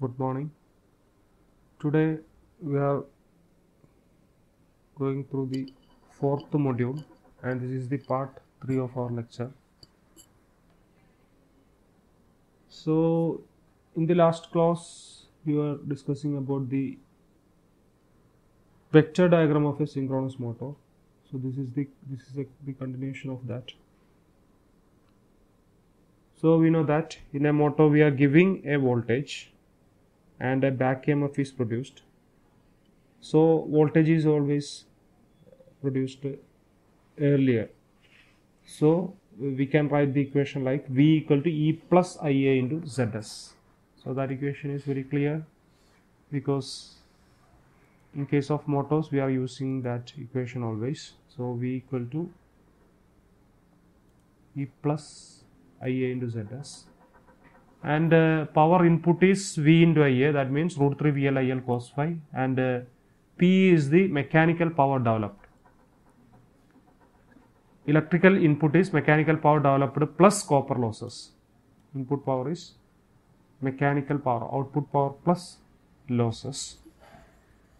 good morning today we are going through the fourth module and this is the part 3 of our lecture so in the last class we were discussing about the vector diagram of a synchronous motor so this is the this is a, the continuation of that so we know that in a motor we are giving a voltage and a back emf is produced so voltage is always produced earlier so we can write the equation like v equal to e plus ia into zs so that equation is very clear because in case of motors we are using that equation always so v equal to e plus ia into zs and uh, power input is V into IA that means root 3 VLIL cos phi and uh, P is the mechanical power developed. Electrical input is mechanical power developed plus copper losses. Input power is mechanical power, output power plus losses.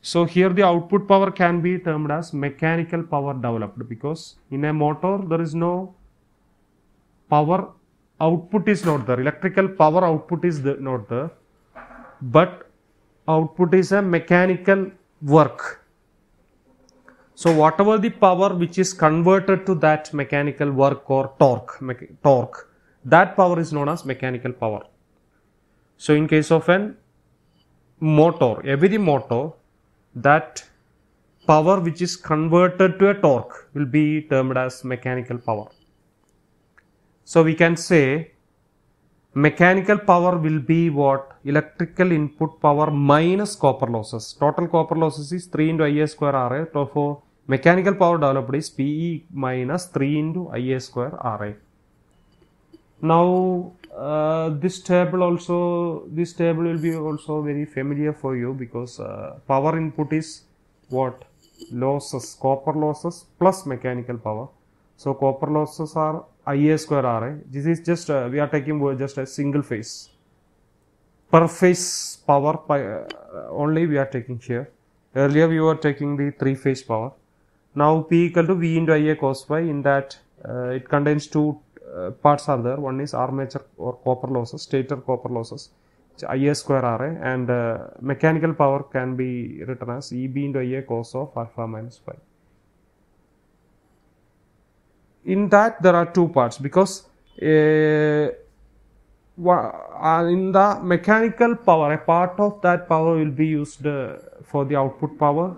So, here the output power can be termed as mechanical power developed because in a motor there is no power output is not there electrical power output is the, not there but output is a mechanical work so whatever the power which is converted to that mechanical work or torque torque that power is known as mechanical power so in case of an motor every motor that power which is converted to a torque will be termed as mechanical power so we can say mechanical power will be what? Electrical input power minus copper losses. Total copper losses is 3 into Ia square Ra. for mechanical power developed is PE minus 3 into Ia square Ra. Now, uh, this table also, this table will be also very familiar for you because uh, power input is what? Losses, copper losses plus mechanical power. So copper losses are Ia square Ra. This is just, uh, we are taking just a single phase. Per phase power by, uh, only we are taking here. Earlier we were taking the three phase power. Now P equal to V into Ia cos phi in that uh, it contains two uh, parts are there. One is armature or copper losses, stator copper losses, Ia square Ra and uh, mechanical power can be written as EB into Ia cos of alpha minus phi in that there are two parts because eh, uh, in the mechanical power a part of that power will be used uh, for the output power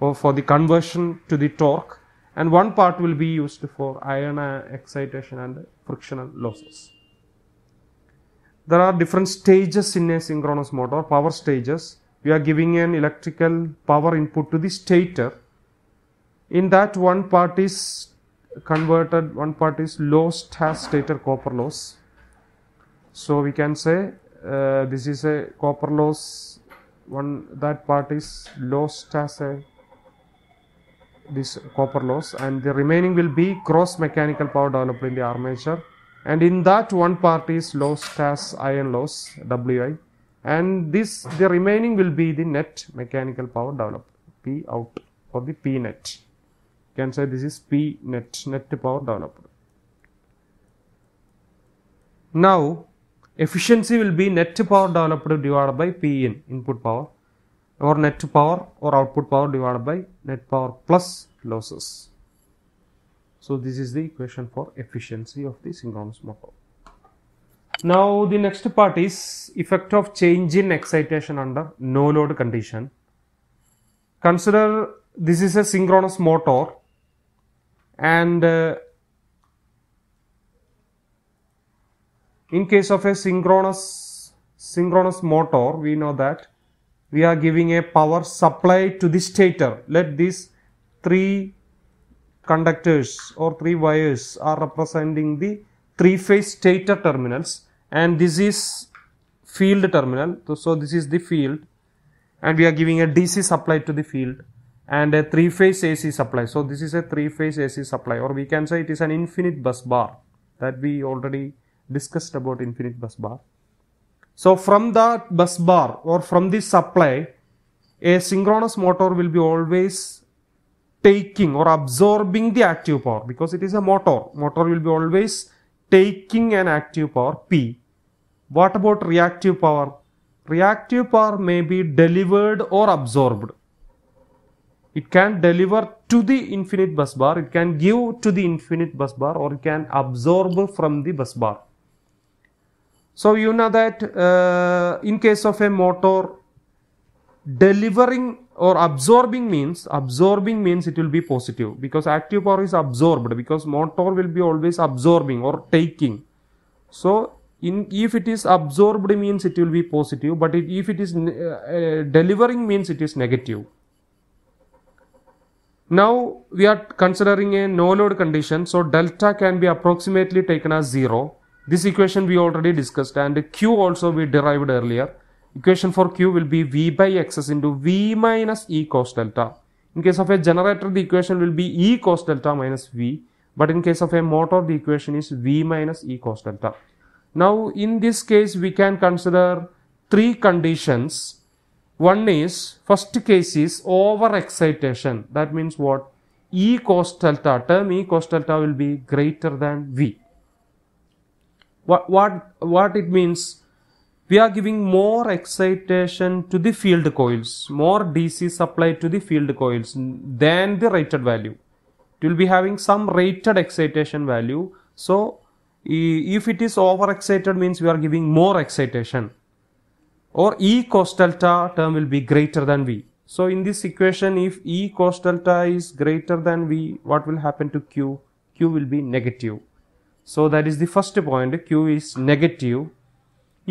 or for the conversion to the torque and one part will be used for iron uh, excitation and frictional losses. There are different stages in a synchronous motor, power stages. We are giving an electrical power input to the stator. In that one part is converted one part is lost has stated copper loss so we can say uh, this is a copper loss one that part is lost as a this copper loss and the remaining will be cross mechanical power developed in the armature and in that one part is lost as iron loss wi and this the remaining will be the net mechanical power developed p out or the p net can say this is P net, net power developed. Now, efficiency will be net power developed divided by P in, input power or net power or output power divided by net power plus losses. So, this is the equation for efficiency of the synchronous motor. Now, the next part is effect of change in excitation under no load condition. Consider this is a synchronous motor and uh, in case of a synchronous synchronous motor we know that we are giving a power supply to the stator let these three conductors or three wires are representing the three phase stator terminals and this is field terminal so this is the field and we are giving a dc supply to the field and a three phase AC supply. So this is a three phase AC supply or we can say it is an infinite bus bar that we already discussed about infinite bus bar. So from the bus bar or from this supply a synchronous motor will be always taking or absorbing the active power because it is a motor. Motor will be always taking an active power P. What about reactive power? Reactive power may be delivered or absorbed it can deliver to the infinite bus bar it can give to the infinite bus bar or it can absorb from the bus bar so you know that uh, in case of a motor delivering or absorbing means absorbing means it will be positive because active power is absorbed because motor will be always absorbing or taking so in if it is absorbed means it will be positive but it, if it is uh, uh, delivering means it is negative now we are considering a no load condition. So delta can be approximately taken as 0. This equation we already discussed and Q also we derived earlier. Equation for Q will be V by Xs into V minus E cos delta. In case of a generator, the equation will be E cos delta minus V. But in case of a motor, the equation is V minus E cos delta. Now in this case, we can consider three conditions one is, first case is over excitation. That means what? E cos delta, term E cos delta will be greater than V. What, what, what it means? We are giving more excitation to the field coils, more DC supply to the field coils than the rated value. It will be having some rated excitation value. So, if it is overexcited means we are giving more excitation or E cos delta term will be greater than V. So in this equation if E cos delta is greater than V what will happen to Q? Q will be negative. So that is the first point Q is negative.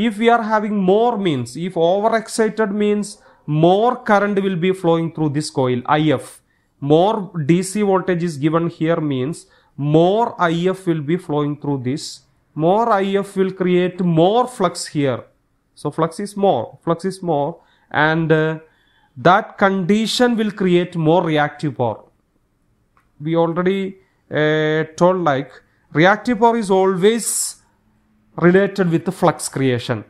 If we are having more means if overexcited means more current will be flowing through this coil IF. More DC voltage is given here means more IF will be flowing through this. More IF will create more flux here so flux is more, flux is more and uh, that condition will create more reactive power. We already uh, told like reactive power is always related with the flux creation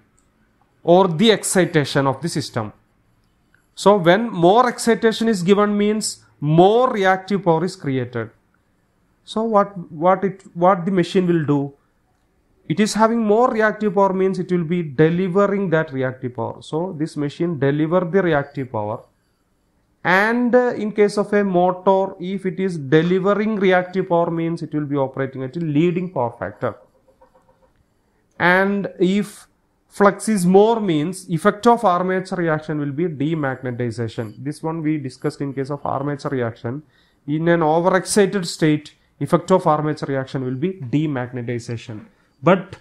or the excitation of the system. So when more excitation is given means more reactive power is created. So what, what it, what the machine will do? it is having more reactive power means it will be delivering that reactive power so this machine deliver the reactive power and uh, in case of a motor if it is delivering reactive power means it will be operating at a leading power factor and if flux is more means effect of armature reaction will be demagnetization this one we discussed in case of armature reaction in an overexcited state effect of armature reaction will be demagnetization but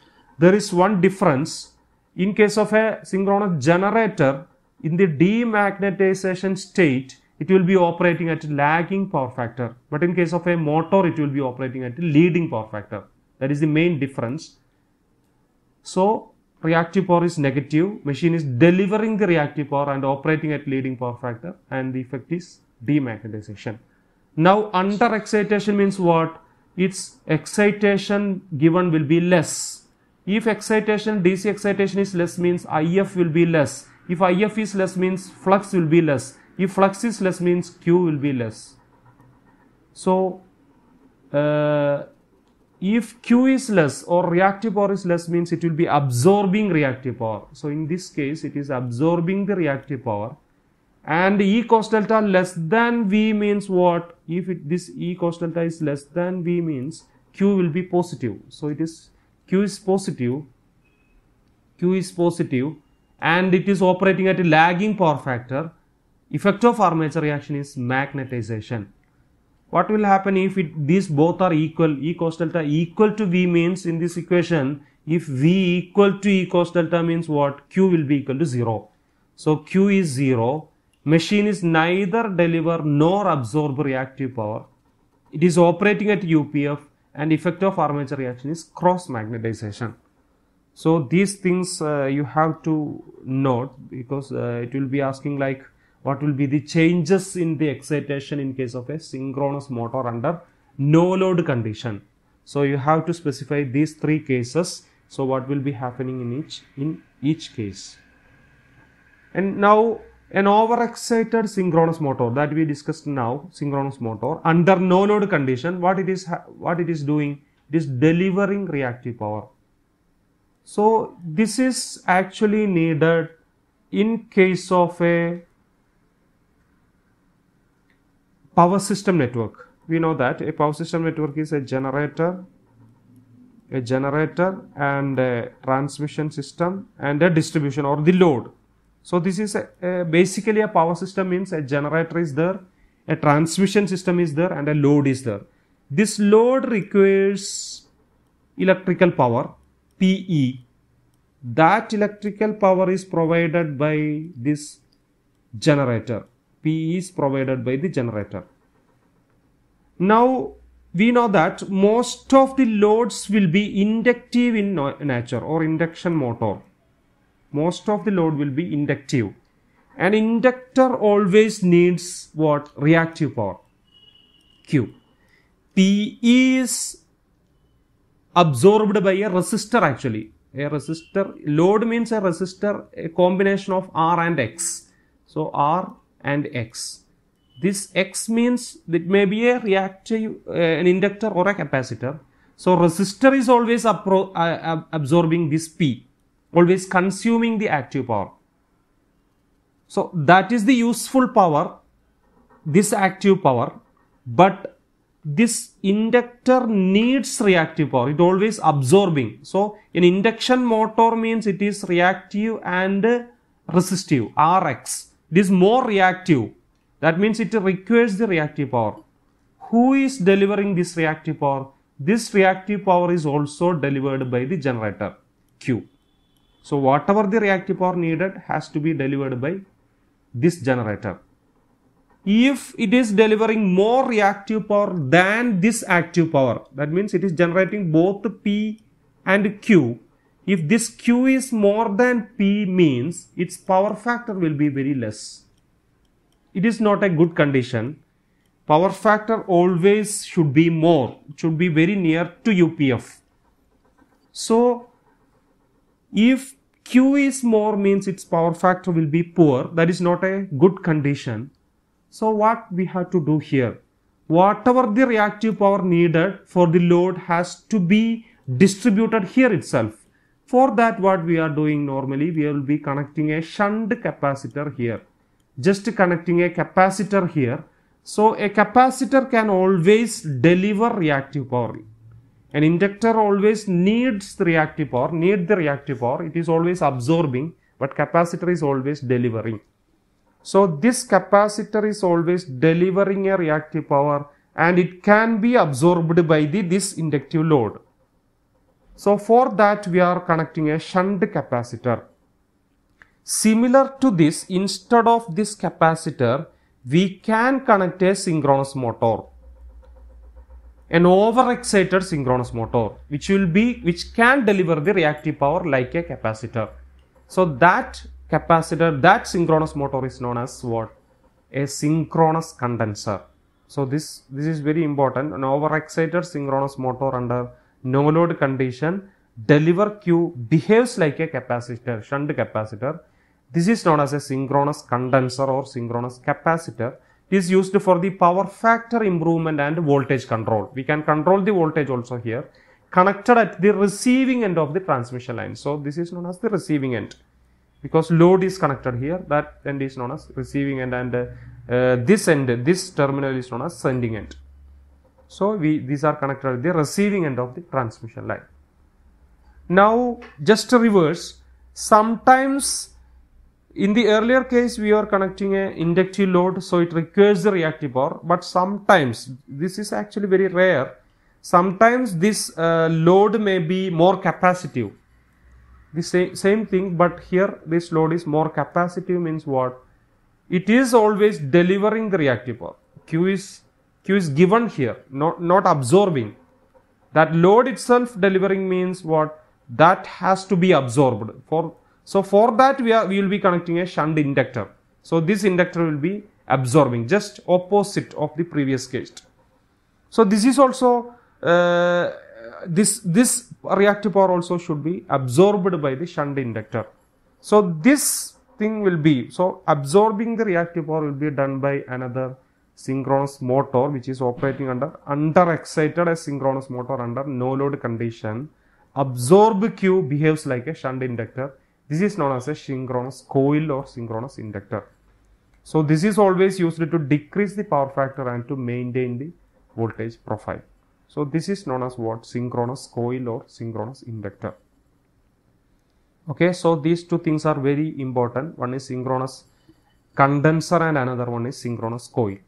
there is one difference. In case of a synchronous generator, in the demagnetization state, it will be operating at lagging power factor. But in case of a motor, it will be operating at leading power factor. That is the main difference. So, reactive power is negative, machine is delivering the reactive power and operating at leading power factor and the effect is demagnetization. Now, under excitation means what? its excitation given will be less. If excitation, DC excitation is less means IF will be less. If IF is less means flux will be less. If flux is less means Q will be less. So, uh, if Q is less or reactive power is less means it will be absorbing reactive power. So, in this case it is absorbing the reactive power and E cos delta less than V means what? If it, this E cos delta is less than V means Q will be positive. So, it is Q is positive, Q is positive and it is operating at a lagging power factor. Effect of armature reaction is magnetization. What will happen if it, these both are equal, E cos delta equal to V means in this equation, if V equal to E cos delta means what? Q will be equal to 0. So, Q is 0 Machine is neither deliver nor absorb reactive power. It is operating at UPF and effect of armature reaction is cross magnetization. So these things uh, you have to note because uh, it will be asking like what will be the changes in the excitation in case of a synchronous motor under no load condition. So you have to specify these three cases. So what will be happening in each in each case. And now an overexcited synchronous motor that we discussed now synchronous motor under no load condition what it is what it is doing it is delivering reactive power so this is actually needed in case of a power system network we know that a power system network is a generator a generator and a transmission system and a distribution or the load so this is a, a basically a power system means a generator is there, a transmission system is there and a load is there. This load requires electrical power PE. That electrical power is provided by this generator. PE is provided by the generator. Now we know that most of the loads will be inductive in nature or induction motor most of the load will be inductive. An inductor always needs what? Reactive power. Q. P is absorbed by a resistor actually. A resistor, load means a resistor, a combination of R and X. So R and X. This X means it may be a reactive, uh, an inductor or a capacitor. So resistor is always uh, absorbing this P always consuming the active power. So that is the useful power, this active power, but this inductor needs reactive power, it always absorbing. So an induction motor means it is reactive and resistive, Rx. It is more reactive, that means it requires the reactive power. Who is delivering this reactive power? This reactive power is also delivered by the generator, Q. So whatever the reactive power needed has to be delivered by this generator. If it is delivering more reactive power than this active power, that means it is generating both P and Q. If this Q is more than P means its power factor will be very less. It is not a good condition. Power factor always should be more, it should be very near to UPF. So if Q is more means its power factor will be poor. That is not a good condition. So what we have to do here? Whatever the reactive power needed for the load has to be distributed here itself. For that what we are doing normally, we will be connecting a shunt capacitor here. Just connecting a capacitor here. So a capacitor can always deliver reactive power. An inductor always needs the reactive power, need the reactive power. It is always absorbing, but capacitor is always delivering. So this capacitor is always delivering a reactive power and it can be absorbed by the this inductive load. So for that we are connecting a shunt capacitor. Similar to this, instead of this capacitor, we can connect a synchronous motor an overexcited synchronous motor which will be which can deliver the reactive power like a capacitor so that capacitor that synchronous motor is known as what a synchronous condenser so this this is very important an overexcited synchronous motor under no load condition deliver q behaves like a capacitor shunt capacitor this is known as a synchronous condenser or synchronous capacitor is used for the power factor improvement and voltage control. We can control the voltage also here connected at the receiving end of the transmission line. So this is known as the receiving end because load is connected here that end is known as receiving end and uh, this end this terminal is known as sending end. So we these are connected at the receiving end of the transmission line. Now just reverse sometimes in the earlier case, we are connecting a inductive load, so it requires the reactive power. But sometimes, this is actually very rare, sometimes this uh, load may be more capacitive. The same, same thing, but here this load is more capacitive means what? It is always delivering the reactive power. Q is, Q is given here, not, not absorbing. That load itself delivering means what? That has to be absorbed. For so for that we are we will be connecting a shunt inductor. So this inductor will be absorbing just opposite of the previous case. So this is also uh, this this reactive power also should be absorbed by the shunt inductor. So this thing will be so absorbing the reactive power will be done by another synchronous motor which is operating under under excited synchronous motor under no load condition absorb q behaves like a shunt inductor this is known as a synchronous coil or synchronous inductor. So this is always used to decrease the power factor and to maintain the voltage profile. So this is known as what synchronous coil or synchronous inductor. Okay, so these two things are very important. One is synchronous condenser and another one is synchronous coil.